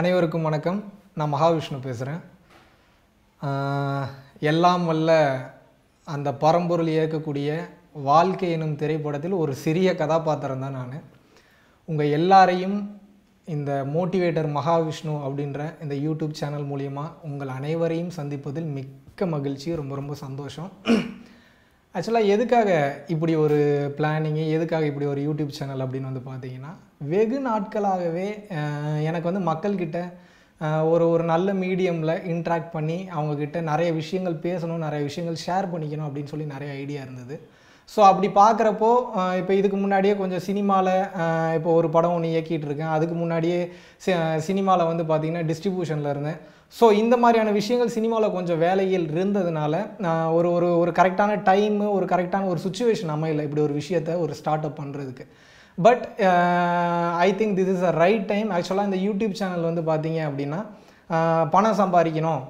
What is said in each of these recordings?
அனைவருக்கும் வணக்கம் நான் மகாவிஷ்ணு பேசுகிறேன் எல்லாம் வல்ல அந்த பரம்பொருள் இயக்கக்கூடிய வாழ்க்கை எனும் திரைப்படத்தில் ஒரு சிறிய கதாபாத்திரம் தான் நான் உங்கள் எல்லாரையும் இந்த மோட்டிவேட்டர் மகாவிஷ்ணு அப்படின்ற இந்த யூடியூப் சேனல் மூலிமா உங்கள் அனைவரையும் சந்திப்பதில் மிக்க மகிழ்ச்சி ரொம்ப ரொம்ப சந்தோஷம் ஆக்சுவலாக எதுக்காக இப்படி ஒரு பிளானிங்கு எதுக்காக இப்படி ஒரு யூடியூப் சேனல் அப்படின்னு வந்து பார்த்தீங்கன்னா வெகு நாட்களாகவே எனக்கு வந்து மக்கள்கிட்ட ஒரு ஒரு நல்ல மீடியமில் இன்ட்ராக்ட் பண்ணி அவங்கக்கிட்ட நிறைய விஷயங்கள் பேசணும் நிறைய விஷயங்கள் ஷேர் பண்ணிக்கணும் அப்படின்னு சொல்லி நிறைய ஐடியா இருந்தது ஸோ அப்படி பார்க்குறப்போ இப்போ இதுக்கு முன்னாடியே கொஞ்சம் சினிமாவில் இப்போ ஒரு படம் ஒன்று இயக்கிட்டு இருக்கேன் அதுக்கு முன்னாடியே சினிமாவில் வந்து பார்த்திங்கன்னா டிஸ்ட்ரிபியூஷனில் இருந்தேன் ஸோ இந்த மாதிரியான விஷயங்கள் சினிமாவில் கொஞ்சம் வேலையில் இருந்ததுனால ஒரு ஒரு ஒரு கரெக்டான டைமு ஒரு கரெக்டான ஒரு சுச்சுவேஷன் அமையலை இப்படி ஒரு விஷயத்த ஒரு ஸ்டார்ட் அப் பண்ணுறதுக்கு but I think this is a right time ஆக்சுவலாக இந்த யூடியூப் சேனல் வந்து பார்த்தீங்க அப்படின்னா பணம் சம்பாதிக்கணும்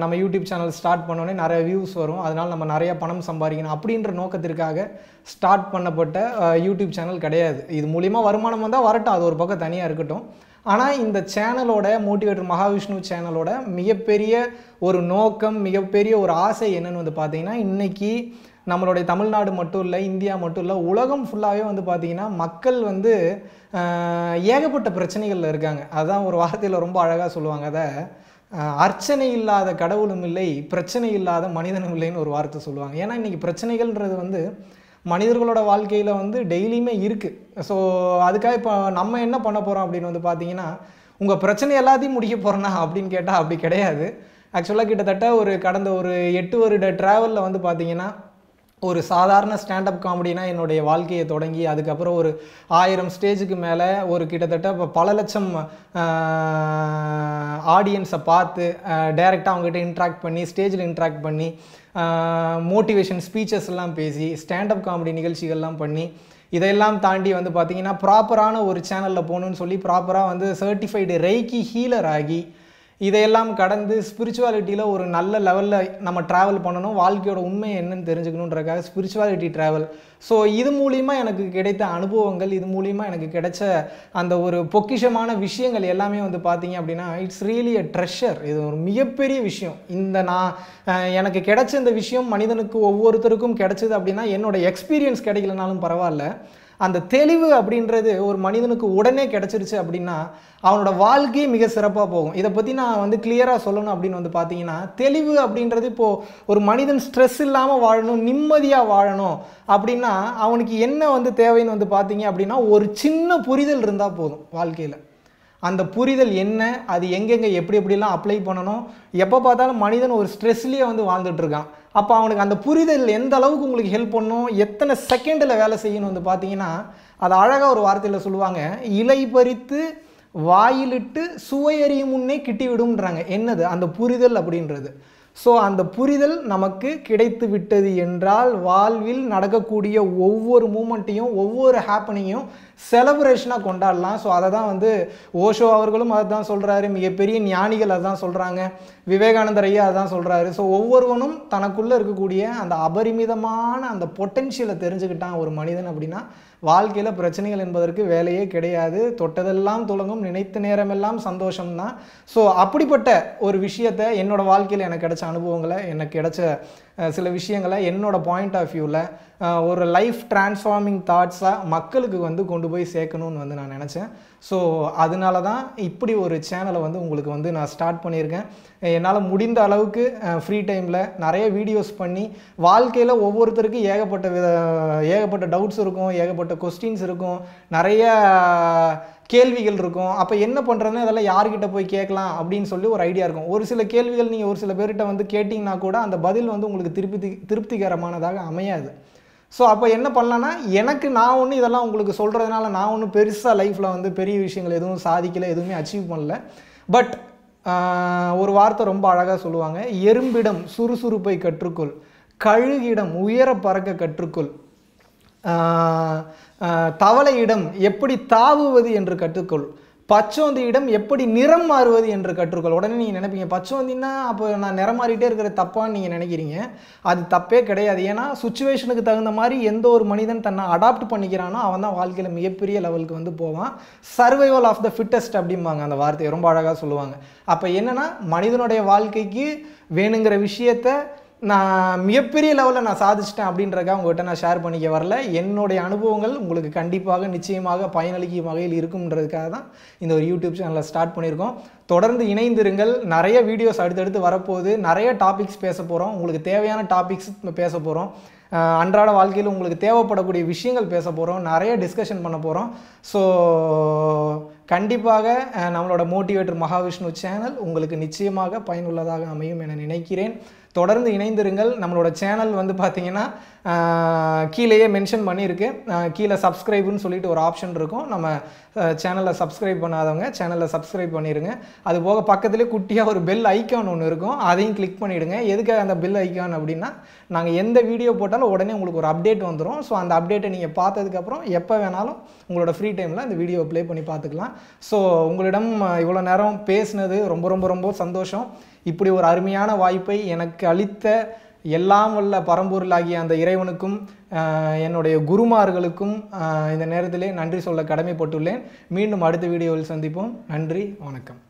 நம்ம யூடியூப் சேனல் ஸ்டார்ட் பண்ணோன்னே நிறைய வியூஸ் வரும் அதனால் நம்ம நிறைய பணம் சம்பாதிக்கணும் அப்படின்ற நோக்கத்திற்காக ஸ்டார்ட் பண்ணப்பட்ட யூடியூப் சேனல் கிடையாது இது மூலிமா வருமானம் வந்தால் வரட்டும் அது ஒரு பக்கம் தனியாக இருக்கட்டும் ஆனால் இந்த சேனலோட மோட்டிவேட்டர் மகாவிஷ்ணு சேனலோட மிகப்பெரிய ஒரு நோக்கம் மிகப்பெரிய ஒரு ஆசை என்னென்னு வந்து பார்த்திங்கன்னா இன்றைக்கி நம்மளுடைய தமிழ்நாடு மட்டும் இல்லை இந்தியா மட்டும் இல்லை உலகம் ஃபுல்லாகவே வந்து பார்த்திங்கன்னா மக்கள் வந்து ஏகப்பட்ட பிரச்சனைகளில் இருக்காங்க அதுதான் ஒரு வார்த்தையில் ரொம்ப அழகாக சொல்லுவாங்க அதை அர்ச்சனை இல்லாத கடவுளும் இல்லை பிரச்சனை இல்லாத மனிதனும் இல்லைன்னு ஒரு வார்த்தை சொல்லுவாங்க ஏன்னா இன்றைக்கி பிரச்சனைகள்ன்றது வந்து மனிதர்களோட வாழ்க்கையில் வந்து டெய்லியுமே இருக்குது ஸோ அதுக்காக இப்போ நம்ம என்ன பண்ண போகிறோம் அப்படின்னு வந்து பார்த்தீங்கன்னா உங்கள் பிரச்சனை எல்லாத்தையும் முடிக்க போகிறேன்னா அப்படின்னு கேட்டால் அப்படி கிடையாது ஆக்சுவலாக கிட்டத்தட்ட ஒரு கடந்த ஒரு எட்டு வருட ட்ராவலில் வந்து பார்த்திங்கன்னா ஒரு சாதாரண ஸ்டாண்டப் காமெடினா என்னுடைய வாழ்க்கையை தொடங்கி அதுக்கப்புறம் ஒரு ஆயிரம் ஸ்டேஜுக்கு மேலே ஒரு கிட்டத்தட்ட இப்போ பல லட்சம் ஆடியன்ஸை பார்த்து டைரெக்டாக அவங்ககிட்ட இன்ட்ராக்ட் பண்ணி ஸ்டேஜில் இன்ட்ராக்ட் பண்ணி மோட்டிவேஷன் ஸ்பீச்சஸ் எல்லாம் பேசி ஸ்டாண்டப் காமெடி நிகழ்ச்சிகள்லாம் பண்ணி இதையெல்லாம் தாண்டி வந்து பார்த்திங்கன்னா ப்ராப்பரான ஒரு சேனலில் போகணுன்னு சொல்லி ப்ராப்பராக வந்து சர்டிஃபைடு ரைக்கி ஹீலர் ஆகி இதையெல்லாம் கடந்து ஸ்பிரிச்சுவாலிட்டியில் ஒரு நல்ல லெவலில் நம்ம ட்ராவல் பண்ணணும் வாழ்க்கையோட உண்மை என்னன்னு தெரிஞ்சுக்கணுன்றக்காக ஸ்பிரிச்சுவாலிட்டி ட்ராவல் ஸோ இது மூலிமா எனக்கு கிடைத்த அனுபவங்கள் இது மூலிமா எனக்கு கிடைச்ச அந்த ஒரு பொக்கிஷமான விஷயங்கள் எல்லாமே வந்து பார்த்தீங்க அப்படின்னா இட்ஸ் ரியலி அ ட்ரெஷர் இது ஒரு மிகப்பெரிய விஷயம் இந்த நான் எனக்கு கிடைச்ச இந்த விஷயம் மனிதனுக்கு ஒவ்வொருத்தருக்கும் கிடைச்சது அப்படின்னா என்னோட எக்ஸ்பீரியன்ஸ் கிடைக்கலனாலும் பரவாயில்ல அந்த தெளிவு அப்படின்றது ஒரு மனிதனுக்கு உடனே கிடச்சிருச்சு அப்படின்னா அவனோட வாழ்க்கையே மிக சிறப்பாக போகும் இதை பற்றி நான் வந்து கிளியராக சொல்லணும் அப்படின்னு வந்து பார்த்தீங்கன்னா தெளிவு அப்படின்றது இப்போது ஒரு மனிதன் ஸ்ட்ரெஸ் இல்லாமல் வாழணும் நிம்மதியாக வாழணும் அப்படின்னா அவனுக்கு என்ன வந்து தேவைன்னு வந்து பார்த்தீங்க அப்படின்னா ஒரு சின்ன புரிதல் இருந்தால் போதும் வாழ்க்கையில் அந்த புரிதல் என்ன அது எங்கெங்கே எப்படி எப்படிலாம் அப்ளை பண்ணணும் எப்போ பார்த்தாலும் மனிதன் ஒரு ஸ்ட்ரெஸ்லேயே வந்து வாழ்ந்துட்டுருக்கான் அப்போ அவனுக்கு அந்த புரிதல் எந்த அளவுக்கு உங்களுக்கு ஹெல்ப் பண்ணும் எத்தனை செகண்டில் வேலை செய்யணும் வந்து பார்த்தீங்கன்னா அது அழகாக ஒரு வார்த்தையில் சொல்லுவாங்க இலை பறித்து வாயிலிட்டு சுவையறியும் முன்னே விடும்ன்றாங்க என்னது அந்த புரிதல் அப்படின்றது ஸோ அந்த புரிதல் நமக்கு கிடைத்து விட்டது என்றால் வாழ்வில் நடக்கக்கூடிய ஒவ்வொரு மூமெண்ட்டையும் ஒவ்வொரு ஹாப்பனிங்கையும் செலப்ரேஷனாக கொண்டாடலாம் ஸோ அதை தான் வந்து ஓஷோ அவர்களும் அதை தான் சொல்கிறாரு மிகப்பெரிய ஞானிகள் தான் சொல்கிறாங்க விவேகானந்தர் ஐயா அதான் சொல்கிறாரு ஸோ ஒவ்வொருவனும் தனக்குள்ளே இருக்கக்கூடிய அந்த அபரிமிதமான அந்த பொட்டென்ஷியலை தெரிஞ்சுக்கிட்டான் ஒரு மனிதன் அப்படின்னா வாழ்க்கையில் பிரச்சனைகள் என்பதற்கு வேலையே கிடையாது தொட்டதெல்லாம் துளங்கும் நினைத்த நேரமெல்லாம் சந்தோஷம்தான் ஸோ அப்படிப்பட்ட ஒரு விஷயத்தை என்னோடய வாழ்க்கையில் எனக்கு கிடைச்ச அனுபவங்களை எனக்கு கிடைச்ச சில விஷயங்களை என்னோட பாயிண்ட் ஆஃப் வியூவில் ஒரு லைஃப் டிரான்ஸ்ஃபார்மிங் தாட்ஸாக மக்களுக்கு வந்து கொண்டு போய் சேர்க்கணும்னு வந்து நான் நினச்சேன் ஸோ அதனால தான் இப்படி ஒரு சேனலை வந்து உங்களுக்கு வந்து நான் ஸ்டார்ட் பண்ணியிருக்கேன் என்னால் முடிந்த அளவுக்கு ஃப்ரீ டைமில் நிறைய வீடியோஸ் பண்ணி வாழ்க்கையில் ஒவ்வொருத்தருக்கும் ஏகப்பட்ட வித ஏகப்பட்ட டவுட்ஸ் இருக்கும் ஏகப்பட்ட கொஸ்டின்ஸ் இருக்கும் நிறைய கேள்விகள் இருக்கும் அப்போ என்ன பண்ணுறதுன்னு அதெல்லாம் யார்கிட்ட போய் கேட்கலாம் அப்படின்னு சொல்லி ஒரு ஐடியா இருக்கும் ஒரு சில கேள்விகள் நீங்கள் ஒரு சில பேர்கிட்ட வந்து கேட்டிங்கன்னா கூட அந்த பதில் வந்து உங்களுக்கு திருப்தி திருப்திகரமானதாக அமையாது ஸோ அப்போ என்ன பண்ணலான்னா எனக்கு நான் ஒன்று இதெல்லாம் உங்களுக்கு சொல்கிறதுனால நான் ஒன்றும் பெருசாக லைஃப்பில் வந்து பெரிய விஷயங்கள் எதுவும் சாதிக்கலை எதுவுமே அச்சீவ் பண்ணல பட் ஒரு வார்த்தை ரொம்ப அழகாக சொல்லுவாங்க எறும்பிடம் சுறுசுறுப்பை கற்றுக்கொள் கழுகிடம் உயர பறக்க கற்றுக்கொள் தவளையிடம் எப்படி தாவுவது என்று கற்றுக்கொள் பச்சோந்தியிடம் எப்படி நிறம் மாறுவது என்று கற்றுக்கொள் உடனே நீங்கள் நினைப்பீங்க பச்சோந்தின்னா அப்போ நான் நிறம் மாறிட்டே இருக்கிற தப்பான்னு நீங்கள் நினைக்கிறீங்க அது தப்பே கிடையாது ஏன்னா சுச்சுவேஷனுக்கு தகுந்த மாதிரி எந்த ஒரு மனிதன் தன்னை அடாப்ட் பண்ணிக்கிறானோ அவன் தான் வாழ்க்கையில் மிகப்பெரிய லெவலுக்கு வந்து போவான் சர்வைவல் ஆஃப் த ஃபிட்டஸ்ட் அப்படிம்பாங்க அந்த வார்த்தையை ரொம்ப அழகாக சொல்லுவாங்க அப்போ என்னென்னா மனிதனுடைய வாழ்க்கைக்கு வேணுங்கிற விஷயத்தை நான் மிகப்பெரிய லெவலில் நான் சாதிச்சிட்டேன் அப்படின்றக்காக உங்கள்கிட்ட நான் ஷேர் பண்ணிக்க வரல என்னுடைய அனுபவங்கள் உங்களுக்கு கண்டிப்பாக நிச்சயமாக பயனளிக்கும் வகையில் இருக்கும்ன்றதுக்காக தான் இந்த ஒரு யூடியூப் சேனலை ஸ்டார்ட் பண்ணியிருக்கோம் தொடர்ந்து இணைந்திருங்கள் நிறைய வீடியோஸ் அடுத்தடுத்து வரப்போகுது நிறைய டாபிக்ஸ் பேச போகிறோம் உங்களுக்கு தேவையான டாபிக்ஸ் பேச போகிறோம் அன்றாட வாழ்க்கையில் உங்களுக்கு தேவைப்படக்கூடிய விஷயங்கள் பேச போகிறோம் நிறைய டிஸ்கஷன் பண்ண போகிறோம் ஸோ கண்டிப்பாக நம்மளோட மோட்டிவேட்டர் மகாவிஷ்ணு சேனல் உங்களுக்கு நிச்சயமாக பயனுள்ளதாக அமையும் என நினைக்கிறேன் தொடர்ந்து இணைந்திருங்கள் நம்மளோட சேனல் வந்து பார்த்தீங்கன்னா கீழேயே மென்ஷன் பண்ணியிருக்கு கீழே சப்ஸ்கிரைப்னு சொல்லிட்டு ஒரு ஆப்ஷன் இருக்கும் நம்ம சேனலில் சப்ஸ்கிரைப் பண்ணாதவங்க சேனலில் சப்ஸ்கிரைப் பண்ணிடுங்க அது போக பக்கத்துலேயே குட்டியாக ஒரு பெல் ஐக்கான் ஒன்று இருக்கும் அதையும் கிளிக் பண்ணிவிடுங்க எதுக்காக அந்த பெல் ஐக்கான் அப்படின்னா நாங்கள் எந்த வீடியோ போட்டாலும் உடனே உங்களுக்கு ஒரு அப்டேட் வந்துடும் ஸோ அந்த அப்டேட்டை நீங்கள் பார்த்ததுக்கப்புறம் எப்போ வேணாலும் உங்களோட ஃப்ரீ டைமில் அந்த வீடியோ ப்ளே பண்ணி பார்த்துக்கலாம் ஸோ உங்களிடம் இவ்வளோ நேரம் பேசுனது ரொம்ப ரொம்ப ரொம்ப சந்தோஷம் இப்படி ஒரு அருமையான வாய்ப்பை எனக்கு அளித்த எல்லாம் வல்ல பரம்பொருளாகிய அந்த இறைவனுக்கும் என்னுடைய குருமார்களுக்கும் இந்த நேரத்திலே நன்றி சொல்ல கடமைப்பட்டுள்ளேன் மீண்டும் அடுத்த வீடியோவில் சந்திப்போம் நன்றி வணக்கம்